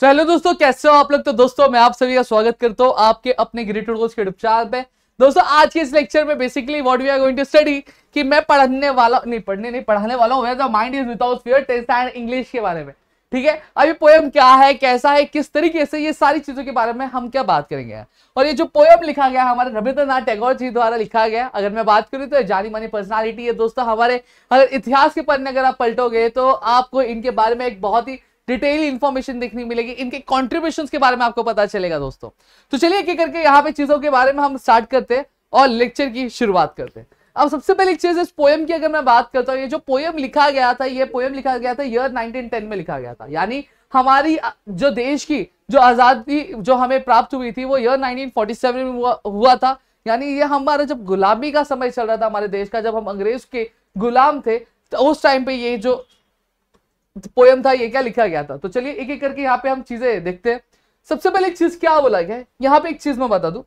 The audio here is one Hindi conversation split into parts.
सो हेलो दोस्तों कैसे हो आप लोग तो दोस्तों मैं आप सभी का स्वागत करता हूँ आपके अपने ग्रेटर कोर्स के उपचार पे दोस्तों आज के इस लेक्चर में basically what we are going to study कि मैं पढ़ने वाला नहीं पढ़ने नहीं पढ़ाने वाला हूँ mind is without fear test and English के बारे में ठीक है अब ये पोएम क्या है कैसा है किस तरीके से ये सारी चीजों के बारे में हम क्या बात करेंगे और ये जो पोएम लिखा गया हमारे रविंद्रनाथ टैगोर जी द्वारा लिखा गया अगर मैं बात करूँ तो जानी मानी पर्सनैलिटी है दोस्तों हमारे अगर इतिहास के पन्ने अगर आप पलटोगे तो आपको इनके बारे में एक बहुत ही डिटेल इन्फॉर्मेशन देखने मिलेगी इनके कॉन्ट्रीब्यूशन के बारे में आपको पता चलेगा दोस्तों तो चलिए एक करके यहाँ पे चीजों के बारे में हम स्टार्ट करते हैं और लेक्चर की शुरुआत करते हैं अब सबसे एक चीज इस पोएम की अगर मैं बात करता हूँ ये जो पोएम लिखा गया था ये पोएम लिखा गया था ईयर 1910 में लिखा गया था यानी हमारी जो देश की जो आज़ादी जो हमें प्राप्त हुई थी वो ईयर 1947 में हुआ, हुआ था यानी ये हमारा जब गुलामी का समय चल रहा था हमारे देश का जब हम अंग्रेज के गुलाम थे तो उस टाइम पे ये जो पोयम था ये क्या लिखा गया था तो चलिए एक एक करके यहाँ पे हम चीजें देखते हैं सबसे पहले एक चीज क्या बोला गया है यहाँ पे एक चीज मैं बता दू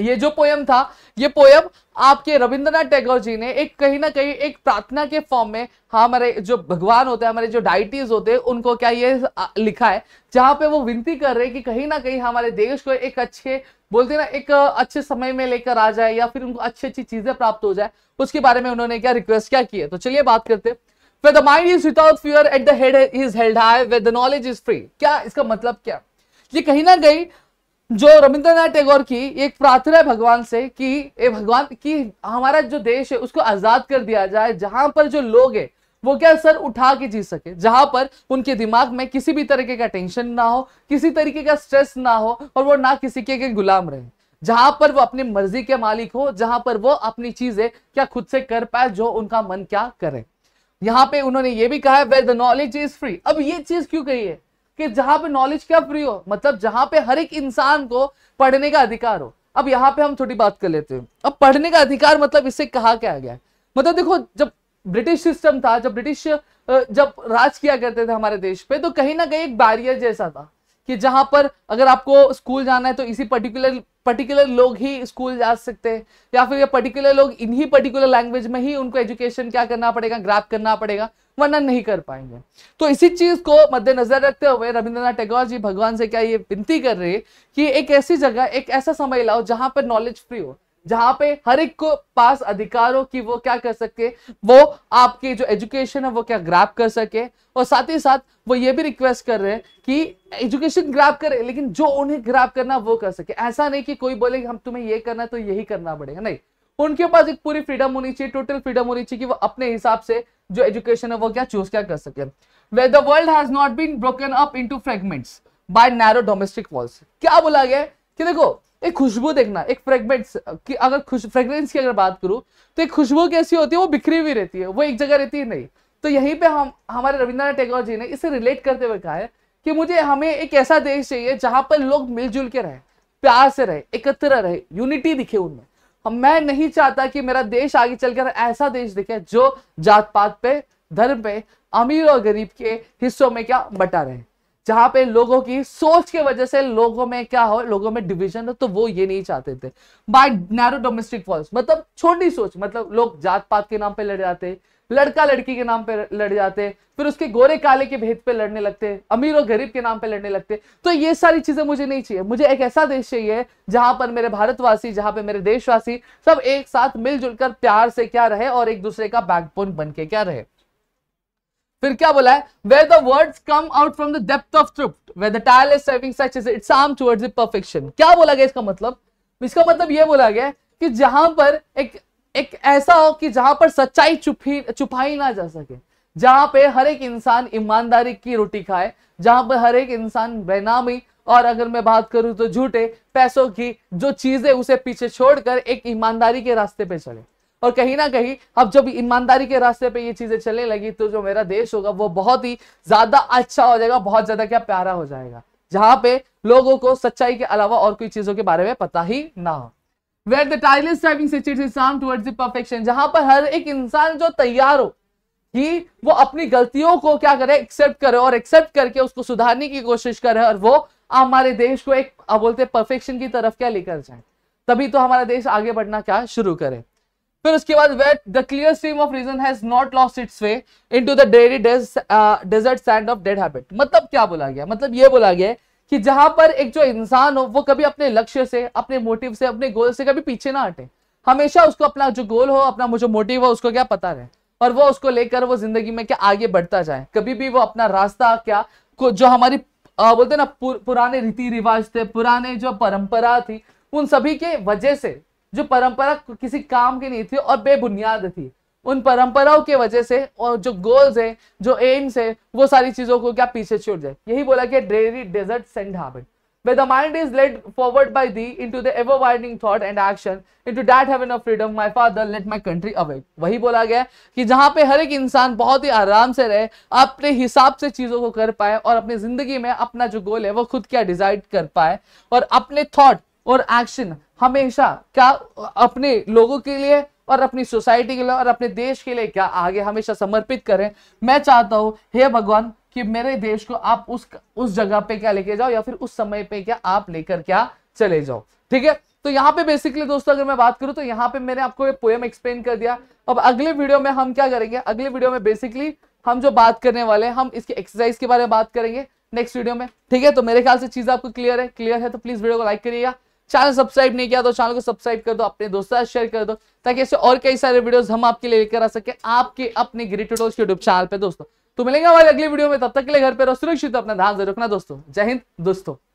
ये जो पोयम था ये पोयम आपके रविंद्रनाथ टैगोर जी ने एक कहीं ना कहीं एक प्रार्थना के फॉर्म में हमारे जो भगवान होते हैं हमारे जो डाइटीज होते हैं उनको क्या ये लिखा है जहां पे वो विनती कर रहे हैं कि कहीं ना कहीं हमारे देश को एक अच्छे बोलते ना एक अच्छे समय में लेकर आ जाए या फिर उनको अच्छी अच्छी चीजें प्राप्त हो जाए उसके बारे में उन्होंने क्या रिक्वेस्ट क्या की तो चलिए बात करते हैं where the mind is without fear at the head is held high where the knowledge is free क्या इसका मतलब क्या ये कहीं ना कहीं जो रविंद्रनाथ टैगोर की एक प्रार्थना है भगवान से कि ये भगवान कि हमारा जो देश है उसको आजाद कर दिया जाए जहां पर जो लोग हैं वो क्या सर उठा के जी सके जहां पर उनके दिमाग में किसी भी तरीके का टेंशन ना हो किसी तरीके का स्ट्रेस ना हो और वो ना किसी के, के गुलाम रहे जहां पर वो अपनी मर्जी के मालिक हो जहां पर वो अपनी चीजें क्या खुद से कर पाए जो उनका मन क्या करे यहां पे उन्होंने ये भी कहा है where the knowledge is free अब ये चीज क्यों कही है कि जहां पे नॉलेज क्या फ्री हो मतलब जहां पे हर एक इंसान को पढ़ने का अधिकार हो अब यहाँ पे हम थोड़ी बात कर लेते हैं अब पढ़ने का अधिकार मतलब इससे कहा क्या गया है मतलब देखो जब ब्रिटिश सिस्टम था जब ब्रिटिश जब राज किया करते थे हमारे देश पे तो कहीं ना कहीं एक बैरियर जैसा था कि जहां पर अगर आपको स्कूल जाना है तो इसी पर्टिकुलर पर्टिकुलर लोग ही स्कूल जा सकते हैं या फिर ये पर्टिकुलर लोग इन्हीं पर्टिकुलर लैंग्वेज में ही उनको एजुकेशन क्या करना पड़ेगा ग्राफ करना पड़ेगा वरना नहीं कर पाएंगे तो इसी चीज को मद्देनजर रखते हुए रविंद्रनाथ टैगोर जी भगवान से क्या ये विनती कर रहे हैं कि एक ऐसी जगह एक ऐसा समय लाओ जहां पर नॉलेज फ्री हो जहां पे हर एक को पास अधिकार हो कि वो क्या कर सके वो आपके जो एजुकेशन है वो क्या ग्रैप कर सके और साथ ही साथ वो ये भी रिक्वेस्ट कर रहे हैं कि एजुकेशन ग्रैप करे लेकिन जो उन्हें ग्रैप करना वो कर सके ऐसा नहीं कि कोई बोले कि हम तुम्हें ये करना तो यही करना पड़ेगा नहीं उनके पास एक पूरी फ्रीडम होनी चाहिए टोटल फ्रीडम होनी चाहिए कि वो अपने हिसाब से जो एजुकेशन है वो क्या चूज क्या कर सके where the world has not been broken up to fragments by narrow domestic walls क्या बोला गया कि देखो एक खुशबू देखना एक फ्रेगमेंट्स की अगर खुश फ्रेगरेंस की अगर बात करूँ तो एक खुशबू कैसी होती है वो बिखरी हुई रहती है वो एक जगह रहती है नहीं तो यहीं पे हम हमारे रविंद्रनाथ टैगोर जी ने इसे रिलेट करते हुए कहा है कि मुझे हमें एक ऐसा देश चाहिए जहाँ पर लोग मिलजुल के रहें प्यार से रहे एकत्र रहे यूनिटी दिखे उनमें हम मैं नहीं चाहता कि मेरा देश आगे चलकर ऐसा देश दिखे जो जात पात पे धर्म पे अमीर और गरीब के हिस्सों में क्या बटा रहे जहां पे लोगों की सोच के वजह से लोगों में क्या हो लोगों में डिविजन हो तो वो ये नहीं चाहते थे बाय नैरो डोमेस्टिक फॉल्स मतलब छोटी सोच मतलब लोग जात पात के नाम पे लड़ जाते लड़का लड़की के नाम पे लड़ जाते फिर उसके गोरे काले के भेद पे लड़ने लगते अमीर और गरीब के नाम पे लड़ने लगते तो ये सारी चीजें मुझे नहीं चाहिए मुझे एक ऐसा देश चाहिए जहां पर मेरे भारतवासी जहां पे मेरे देशवासी सब एक साथ मिलजुल कर प्यार से क्या रहे और एक दूसरे का बैकबोन बन के क्या रहे फिर क्या बोला है where the word come out from the depth of truth where the tireless is serving such is its arm towards perfection क्या बोला गया इसका मतलब इसका मतलब यह बोला गया कि जहां पर एक एक ऐसा हो कि जहां पर सच्चाई छुपी छुपाई ना जा सके जहां पे हर एक इंसान ईमानदारी की रोटी खाए जहां पर हर एक इंसान बेनामी और अगर मैं बात करूं तो झूठे पैसों की जो चीजें उसे पीछे छोड़कर एक ईमानदारी के रास्ते पे चले और कहीं ना कहीं अब जब ईमानदारी के रास्ते पे ये चीजें चलने लगी तो जो मेरा देश होगा वो बहुत ही ज्यादा अच्छा हो जाएगा बहुत ज्यादा क्या प्यारा हो जाएगा जहां पे लोगों को सच्चाई के अलावा और कोई चीजों के बारे में पता ही ना हो वेर द परफेक्शन जहां पर हर एक इंसान जो तैयार हो कि वो अपनी गलतियों को क्या करे एक्सेप्ट करे और एक्सेप्ट करके उसको सुधारने की कोशिश करे और वो हमारे देश को एक बोलते परफेक्शन की तरफ क्या लेकर जाए तभी तो हमारा देश आगे बढ़ना क्या शुरू करे फिर उसके बाद where the clear stream of reason has not lost its way into the dreary desert sand of dead habit मतलब क्या बोला गया मतलब ये बोला गया कि जहां पर एक जो इंसान हो वो कभी अपने लक्ष्य से अपने मोटिव से अपने गोल से कभी पीछे ना हटे हमेशा उसको अपना जो गोल हो अपना जो मोटिव हो उसको क्या पता रहे और वो उसको लेकर वो जिंदगी में क्या आगे बढ़ता जाए कभी भी वो अपना रास्ता क्या जो हमारी आ, बोलते ना पुर, पुराने रीति रिवाज थे पुराने जो परंपरा थी उन सभी के वजह से जो परंपरा किसी काम की नहीं थी और बेबुनियाद थी उन परंपराओं के वजह से और जो गोल्स है जो एम्स है वो सारी चीज़ों को क्या पीछे छोड़ जाए यही बोला गया dreary desert sand habit way where the mind is led forward by thee into the ever widening thought and action into that heaven of freedom my father let my country awake वही बोला गया कि जहाँ पे हर एक इंसान बहुत ही आराम से रहे अपने हिसाब से चीज़ों को कर पाए और अपनी जिंदगी में अपना जो गोल है वो खुद क्या डिसाइड कर पाए और अपने थॉट और एक्शन हमेशा क्या अपने लोगों के लिए और अपनी सोसाइटी के लिए और अपने देश के लिए क्या आगे हमेशा समर्पित करें मैं चाहता हूं हे भगवान कि मेरे देश को आप उस उस जगह पे क्या लेके जाओ या फिर उस समय पे क्या आप लेकर क्या चले जाओ ठीक है तो यहाँ पे बेसिकली दोस्तों अगर मैं बात करूँ तो यहाँ पे मैंने आपको ये पोएम एक्सप्लेन कर दिया अब अगले वीडियो में हम क्या करेंगे अगले वीडियो में बेसिकली हम जो बात करने वाले हैं हम इसके एक्सरसाइज के बारे में बात करेंगे नेक्स्ट वीडियो में ठीक है तो मेरे ख्याल से चीज आपको क्लियर है क्लियर है तो प्लीज वीडियो को लाइक करिएगा चैनल सब्सक्राइब नहीं किया तो चैनल को सब्सक्राइब कर दो अपने दोस्तों साथ शेयर कर दो ताकि ऐसे और कई सारे वीडियोस हम आपके लिए लेकर आ सके आपके अपने ग्रीटोटोज यूट्यूब चैनल पे दोस्तों तो मिलेंगे हमारे अगली वीडियो में तब तक के लिए घर पर रहो सुरक्षित अपना ध्यान जरूर रखना दोस्तों जय हिंद दोस्तों